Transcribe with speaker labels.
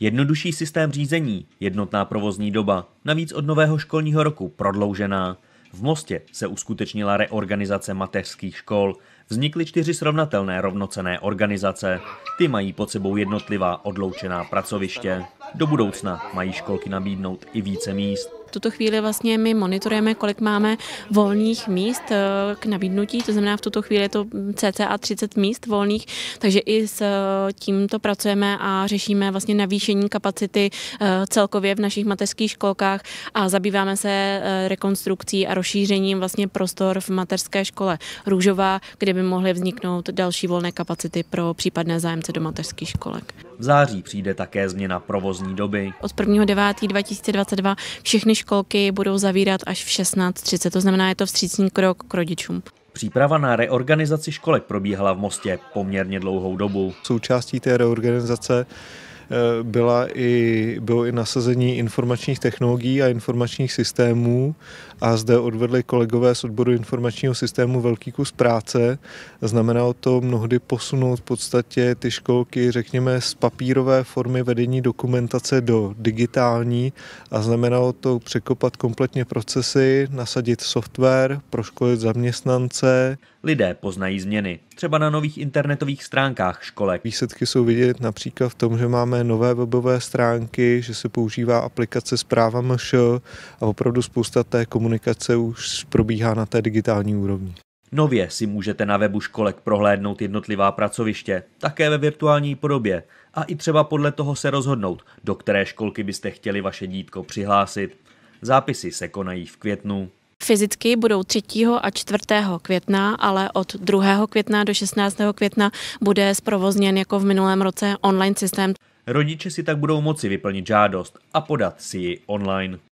Speaker 1: Jednodušší systém řízení, jednotná provozní doba, navíc od nového školního roku prodloužená. V Mostě se uskutečnila reorganizace mateřských škol. Vznikly čtyři srovnatelné rovnocené organizace. Ty mají pod sebou jednotlivá odloučená pracoviště. Do budoucna mají školky nabídnout i více míst
Speaker 2: tuto chvíli vlastně my monitorujeme, kolik máme volných míst eh, k nabídnutí, to znamená v tuto chvíli je to mm, cca 30 míst volných, takže i s eh, tímto pracujeme a řešíme vlastně navýšení kapacity eh, celkově v našich mateřských školkách a zabýváme se rekonstrukcí a rozšířením vlastně prostor v mateřské škole Růžová, kde by mohly vzniknout další volné kapacity pro případné zájemce do mateřských školek.
Speaker 1: V září přijde také změna provozní doby.
Speaker 2: Od 1.9.2022 všechny školky budou zavírat až v 16.30, to znamená, je to vstřícný krok k rodičům.
Speaker 1: Příprava na reorganizaci školek probíhala
Speaker 3: v Mostě poměrně
Speaker 1: dlouhou dobu.
Speaker 3: Součástí té reorganizace Eh, byla i, bylo i nasazení informačních technologií a informačních systémů a zde odvedli kolegové z odboru informačního systému velký kus práce. Znamenalo to mnohdy posunout v podstatě ty školky, řekněme, z papírové formy vedení dokumentace do digitální a znamenalo to překopat kompletně procesy, nasadit software, proškolit zaměstnance,
Speaker 1: Lidé poznají změny, třeba na nových internetových stránkách
Speaker 3: školek. Výsledky jsou vidět například v tom, že máme nové webové stránky, že se používá aplikace s právama a opravdu spousta té komunikace už probíhá na té digitální úrovni.
Speaker 1: Nově si můžete na webu školek prohlédnout jednotlivá pracoviště, také ve virtuální podobě a i třeba podle toho se rozhodnout, do které školky byste chtěli vaše dítko přihlásit. Zápisy se konají v květnu
Speaker 2: fyzicky budou 3. a 4. května, ale od 2. května do 16. května bude zprovozněn jako v minulém roce online systém.
Speaker 1: Rodiče si tak budou moci vyplnit žádost a podat si ji online.